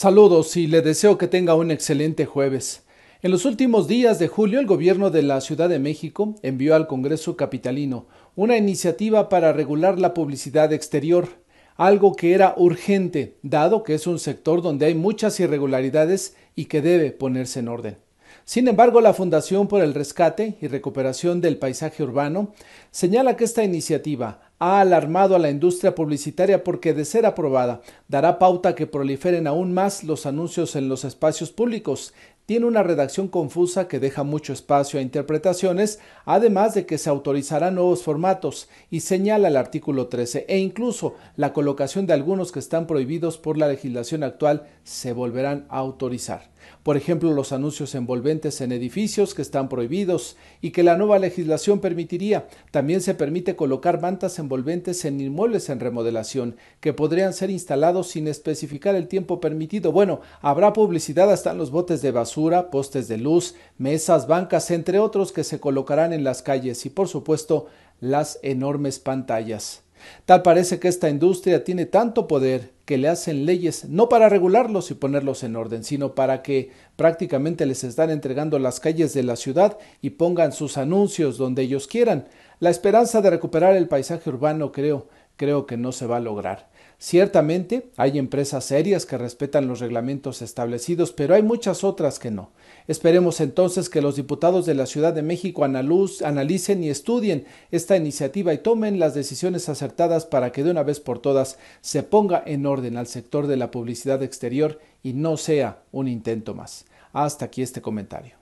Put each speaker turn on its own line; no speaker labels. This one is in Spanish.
Saludos y le deseo que tenga un excelente jueves. En los últimos días de julio, el gobierno de la Ciudad de México envió al Congreso Capitalino una iniciativa para regular la publicidad exterior, algo que era urgente, dado que es un sector donde hay muchas irregularidades y que debe ponerse en orden. Sin embargo, la Fundación por el Rescate y Recuperación del Paisaje Urbano señala que esta iniciativa ha alarmado a la industria publicitaria porque, de ser aprobada, dará pauta a que proliferen aún más los anuncios en los espacios públicos, tiene una redacción confusa que deja mucho espacio a interpretaciones, además de que se autorizarán nuevos formatos y señala el artículo 13 e incluso la colocación de algunos que están prohibidos por la legislación actual se volverán a autorizar. Por ejemplo, los anuncios envolventes en edificios que están prohibidos y que la nueva legislación permitiría. También se permite colocar mantas envolventes en inmuebles en remodelación que podrían ser instalados sin especificar el tiempo permitido. Bueno, habrá publicidad hasta en los botes de basura postes de luz, mesas, bancas, entre otros que se colocarán en las calles y por supuesto las enormes pantallas. Tal parece que esta industria tiene tanto poder que le hacen leyes no para regularlos y ponerlos en orden, sino para que prácticamente les están entregando las calles de la ciudad y pongan sus anuncios donde ellos quieran. La esperanza de recuperar el paisaje urbano, creo, creo que no se va a lograr. Ciertamente hay empresas serias que respetan los reglamentos establecidos, pero hay muchas otras que no. Esperemos entonces que los diputados de la Ciudad de México analicen y estudien esta iniciativa y tomen las decisiones acertadas para que de una vez por todas se ponga en orden al sector de la publicidad exterior y no sea un intento más. Hasta aquí este comentario.